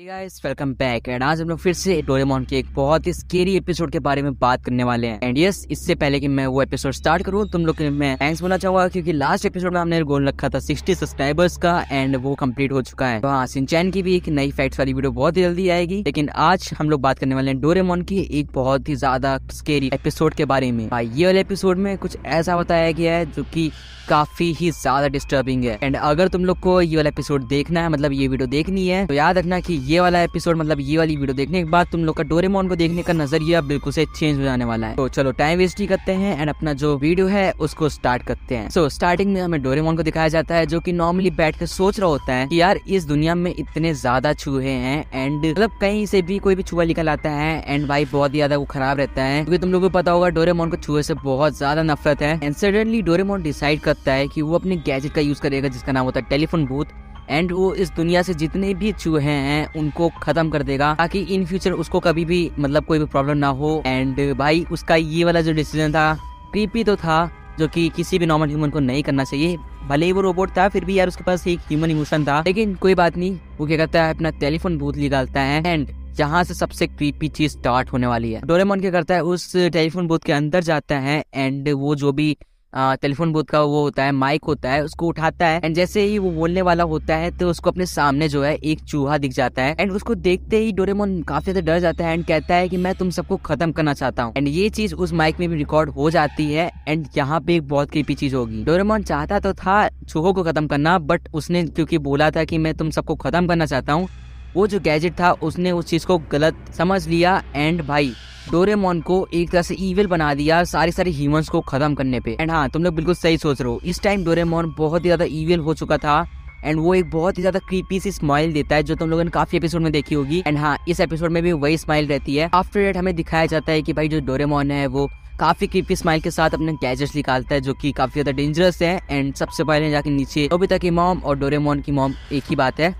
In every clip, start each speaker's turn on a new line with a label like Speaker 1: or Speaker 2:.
Speaker 1: guys welcome back and आज हम लोग फिर से डोरेमोन के एक बहुत ही स्केरी एपिसोड के बारे में बात करने वाले हैं एंड यस इससे पहले कि मैं वो एपिसोड स्टार्ट करूँ तुम लोग मैं थैंक्स बोलना चाहूंगा क्योंकि लास्ट एपिसोड में हमने गोल रखा था 60 सब्सक्राइबर्स का एंड वो कम्प्लीट हो चुका है तो हाँ सिंचैन की भी एक नई फैक्ट वाली वीडियो बहुत जल्दी आएगी लेकिन आज हम लोग बात करने वाले हैं डोरेमोन की एक बहुत ही ज्यादा स्केरी एपिसोड के बारे में हाँ, ये वाले एपिसोड में कुछ ऐसा बताया गया है जो की काफी ही ज्यादा डिस्टर्बिंग है एंड अगर तुम लोग को ये वाला एपिसोड देखना है मतलब ये वीडियो देखनी है तो याद रखना की ये वाला एपिसोड मतलब ये वाली वीडियो देखने के बाद तुम लोग का डोरेमोन को देखने का नजरिया बिल्कुल से चेंज हो जाने वाला है तो चलो टाइम वेस्ट ही करते हैं एंड अपना जो वीडियो है उसको स्टार्ट करते हैं सो so, स्टार्टिंग में हमें डोरेमोन को दिखाया जाता है जो की नॉर्मली बैठ कर सोच रहा होता है की यार इस दुनिया में इतने ज्यादा छूहे हैं एंड मतलब कहीं से भी कोई भी छुआ निकल आता है एंड भाई बहुत ज्यादा वो खराब रहता है क्योंकि तुम लोग को पता होगा डोरेमोन को छुए से बहुत ज्यादा नफरत है एंड सडनली डोरेमोन डिसाइड करता है की वो अपने गैजेट का यूज करेगा जिसका नाम होता है टेलीफोन बूथ एंड वो इस दुनिया से जितने भी चूहे हैं उनको खत्म कर देगा ताकि इन फ्यूचर उसको कभी भी मतलब कोई भी प्रॉब्लम ना हो एंड भाई उसका ये वाला जो डिसीजन था क्रीपी तो था जो कि किसी भी नॉर्मल ह्यूमन को नहीं करना चाहिए भले ही वो रोबोट था फिर भी यार उसके पास एक ह्यूमन इमोशन था लेकिन कोई बात नहीं वो क्या करता है अपना टेलीफोन ली निकालता है एंड जहाँ से सबसे क्रीपी चीज स्टार्ट होने वाली है डोरेमोन क्या करता है उस टेलीफोन बूथ के अंदर जाता है एंड वो जो भी टेलीफोन बूथ का वो होता है माइक होता है उसको उठाता है एंड जैसे ही वो बोलने वाला होता है तो उसको अपने सामने जो है एक चूहा दिख जाता है एंड उसको देखते ही डोरेमोन काफी ज्यादा डर जाता है एंड कहता है कि मैं तुम सबको खत्म करना चाहता हूँ एंड ये चीज उस माइक में भी रिकॉर्ड हो जाती है एंड यहाँ पे एक बहुत कृपी चीज होगी डोरेमोन चाहता तो था चूहो को खत्म करना बट उसने क्योंकि बोला था कि मैं तुम सबको खत्म करना चाहता हूँ वो जो गैजेट था उसने उस चीज को गलत समझ लिया एंड भाई डोरेमोन को एक तरह से ईविल बना दिया सारे सारे ह्यूमंस को खत्म करने पे एंड हाँ तुम लोग बिल्कुल सही सोच रहे हो इस टाइम डोरेमोन बहुत ही ज्यादा ईविल हो चुका था एंड वो एक बहुत ही ज्यादा क्रीपी सी स्माइल देता है जो तुम लोगों ने काफी एपिसोड में देखी होगी एंड हाँ इस एपिसोड में भी वही स्माइल रहती है आफ्टर डेट हमें दिखाया जाता है कि भाई जो डोरेमोन है वो काफी क्रीपी स्माइल के साथ अपने गैजेट्स निकालता है जो कि काफी ज्यादा डेंजरस है एंड सबसे पहले जाके नीचे नोबिता की मॉम और डोरेमोन की मॉम एक ही बात है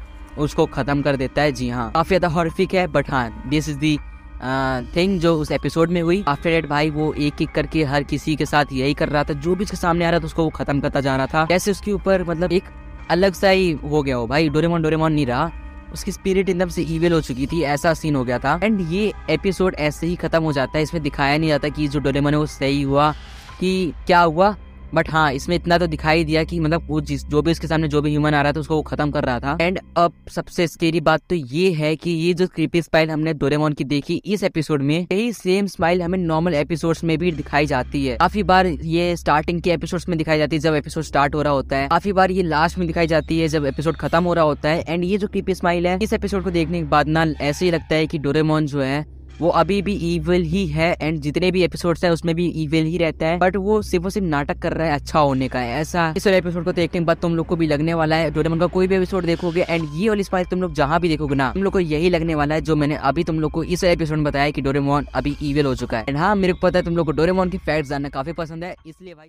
Speaker 1: उसको खत्म कर देता है जी हाँ काफी ज्यादा हॉर्फिक है बट हाँ दिस इज दी थिंग जो उस एपिसोड में हुई आफ्टर डेट भाई वो एक एक करके हर किसी के साथ यही कर रहा था जो भी उसके सामने आ रहा था उसको वो खत्म करता जा रहा था कैसे उसके ऊपर मतलब एक अलग सा ही हो गया हो भाई डोरेमोन डोरेमोन नहीं रहा उसकी स्पिरिट एकदम से ईविल हो चुकी थी ऐसा सीन हो गया था एंड ये एपिसोड ऐसे ही खत्म हो जाता है इसमें दिखाया नहीं जाता कि जो डोरेमोन है वो सही हुआ कि क्या हुआ बट हाँ इसमें इतना तो दिखाई दिया कि मतलब वो जिस जो भी उसके सामने जो भी ह्यूमन आ रहा था उसको वो खत्म कर रहा था एंड अब सबसे स्केरी बात तो ये है कि ये जो क्रिपी स्माइल हमने डोरेमोन की देखी इस एपिसोड में यही सेम स्माइल हमें नॉर्मल एपिसोड में भी दिखाई जाती है काफी बार ये स्टार्टिंग के एपिसोड में दिखाई जाती है जब एपिसोड स्टार्ट हो रहा होता है काफी बार ये लास्ट में दिखाई जाती है जब एपिसोड खत्म हो रहा होता है एंड ये जो क्रिपी स्माइल है इस एपिसोड को देखने के बाद ना ऐसे ही लगता है कि डोरेमोन जो है वो अभी भी ईविल ही है एंड जितने भी एपिसोड है उसमें भी ईविल ही रहता है बट वो सिर्फ और सिर्फ नाटक कर रहा है अच्छा होने का है ऐसा इस वाले एपिसोड को देखने के बाद तुम लोग को भी लगने वाला है डोरेमोन का कोई भी एपिसोड देखोगे एंड ये वाली स्पाइस तुम लोग जहाँ भी देखोगे ना तुम लोग को यही लगने वाला है जो मैंने अभी तुम लोग को इस एपिसोड में बताया कि डोरेमोन अभी ईविल हो चुका है एंड हाँ मेरे को पता है तुम लोग को डोरेमोन की फैक्ट जानना काफी पसंद है इसलिए भाई